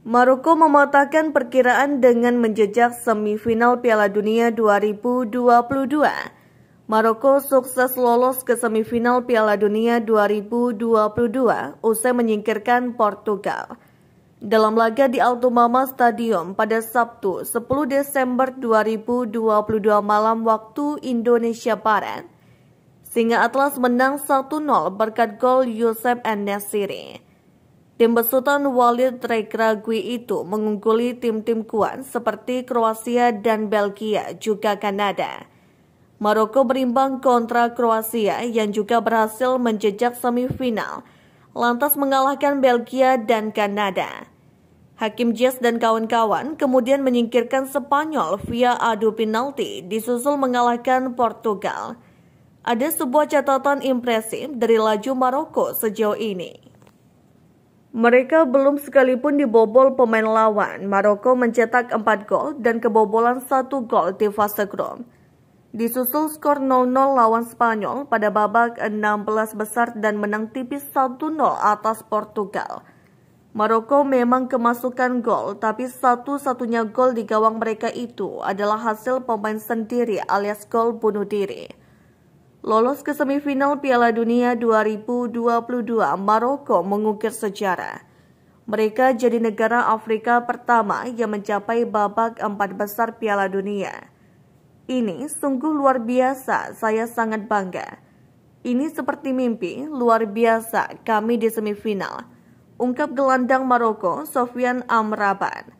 Maroko mematahkan perkiraan dengan menjejak semifinal Piala Dunia 2022. Maroko sukses lolos ke semifinal Piala Dunia 2022 usai menyingkirkan Portugal. Dalam laga di Altumama Stadium pada Sabtu 10 Desember 2022 malam waktu Indonesia Barat, Singa Atlas menang 1-0 berkat gol Yusef Nesiri. Tim besutan Walid Regragui itu mengungguli tim-tim kuat seperti Kroasia dan Belgia, juga Kanada. Maroko berimbang kontra Kroasia yang juga berhasil menjejak semifinal, lantas mengalahkan Belgia dan Kanada. Hakim Jess dan kawan-kawan kemudian menyingkirkan Spanyol via adu penalti, disusul mengalahkan Portugal ada sebuah catatan impresif dari laju Maroko sejauh ini. Mereka belum sekalipun dibobol pemain lawan. Maroko mencetak 4 gol dan kebobolan 1 gol di fase grup. Disusul skor 0-0 lawan Spanyol pada babak 16 besar dan menang tipis 1-0 atas Portugal. Maroko memang kemasukan gol, tapi satu-satunya gol di gawang mereka itu adalah hasil pemain sendiri alias gol bunuh diri. Lolos ke semifinal Piala Dunia 2022, Maroko mengukir sejarah. Mereka jadi negara Afrika pertama yang mencapai babak empat besar Piala Dunia. Ini sungguh luar biasa, saya sangat bangga. Ini seperti mimpi, luar biasa kami di semifinal. Ungkap gelandang Maroko, Sofian Amrabat.